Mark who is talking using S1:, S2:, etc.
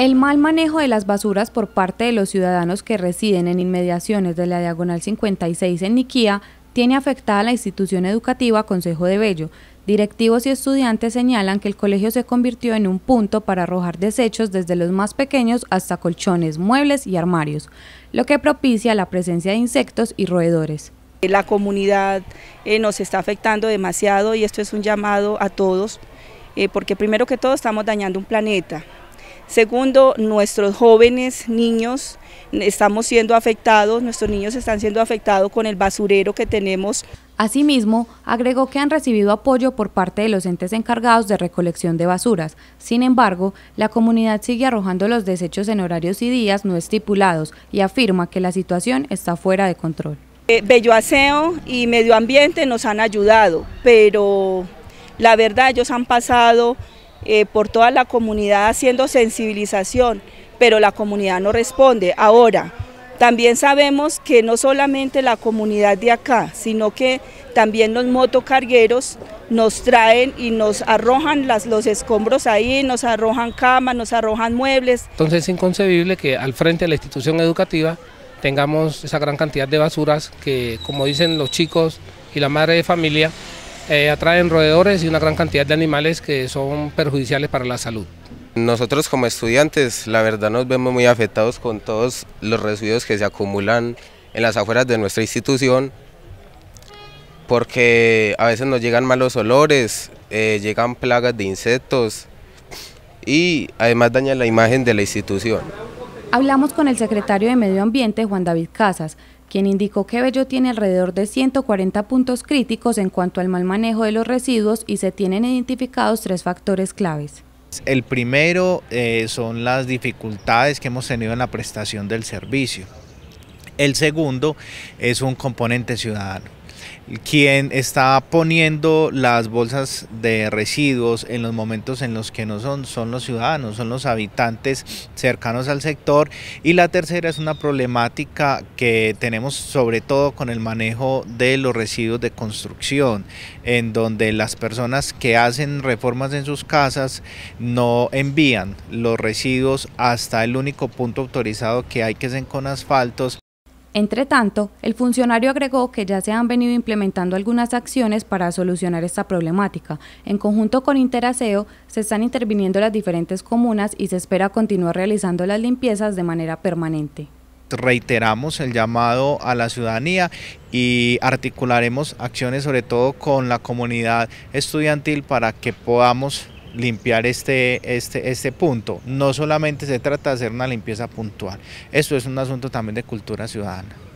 S1: El mal manejo de las basuras por parte de los ciudadanos que residen en inmediaciones de la Diagonal 56 en Niquía tiene afectada a la institución educativa Consejo de Bello. Directivos y estudiantes señalan que el colegio se convirtió en un punto para arrojar desechos desde los más pequeños hasta colchones, muebles y armarios, lo que propicia la presencia de insectos y roedores.
S2: La comunidad eh, nos está afectando demasiado y esto es un llamado a todos, eh, porque primero que todo estamos dañando un planeta, Segundo, nuestros jóvenes niños estamos siendo afectados, nuestros niños están siendo afectados con el basurero que tenemos. Asimismo,
S1: agregó que han recibido apoyo
S2: por parte de los entes encargados de recolección de basuras. Sin
S1: embargo, la comunidad sigue arrojando los desechos en horarios y días no estipulados y afirma que la situación está fuera de control.
S2: Eh, bello Aseo y medio ambiente nos han ayudado, pero la verdad ellos han pasado eh, por toda la comunidad haciendo sensibilización, pero la comunidad no responde. Ahora, también sabemos que no solamente la comunidad de acá, sino que también los motocargueros nos traen y nos arrojan los escombros ahí, nos arrojan camas, nos arrojan muebles.
S3: Entonces es inconcebible que al frente de la institución educativa tengamos esa gran cantidad de basuras que, como dicen los chicos y la madre de familia, eh, atraen roedores y una gran cantidad de animales que son perjudiciales para la salud. Nosotros como estudiantes la verdad nos vemos muy afectados con todos los residuos que se acumulan en las afueras de nuestra institución porque a veces nos llegan malos olores, eh, llegan plagas de insectos y además dañan la imagen de la institución.
S1: Hablamos con el secretario de Medio Ambiente, Juan David Casas, quien indicó que Bello tiene alrededor de 140 puntos críticos en cuanto al mal manejo de los residuos y se tienen identificados tres factores claves.
S4: El primero eh, son las dificultades que hemos tenido en la prestación del servicio. El segundo es un componente ciudadano quien está poniendo las bolsas de residuos en los momentos en los que no son, son los ciudadanos, son los habitantes cercanos al sector. Y la tercera es una problemática que tenemos sobre todo con el manejo de los residuos de construcción, en donde las personas que hacen reformas en sus casas no envían los residuos hasta el único punto autorizado que hay que ser con asfaltos
S1: entre tanto, el funcionario agregó que ya se han venido implementando algunas acciones para solucionar esta problemática. En conjunto con Interaseo, se están interviniendo las diferentes comunas y se espera continuar realizando las limpiezas de manera permanente
S4: reiteramos el llamado a la ciudadanía y articularemos acciones sobre todo con la comunidad estudiantil para que podamos limpiar este, este, este punto. No solamente se trata de hacer una limpieza puntual, esto es un asunto también de cultura ciudadana.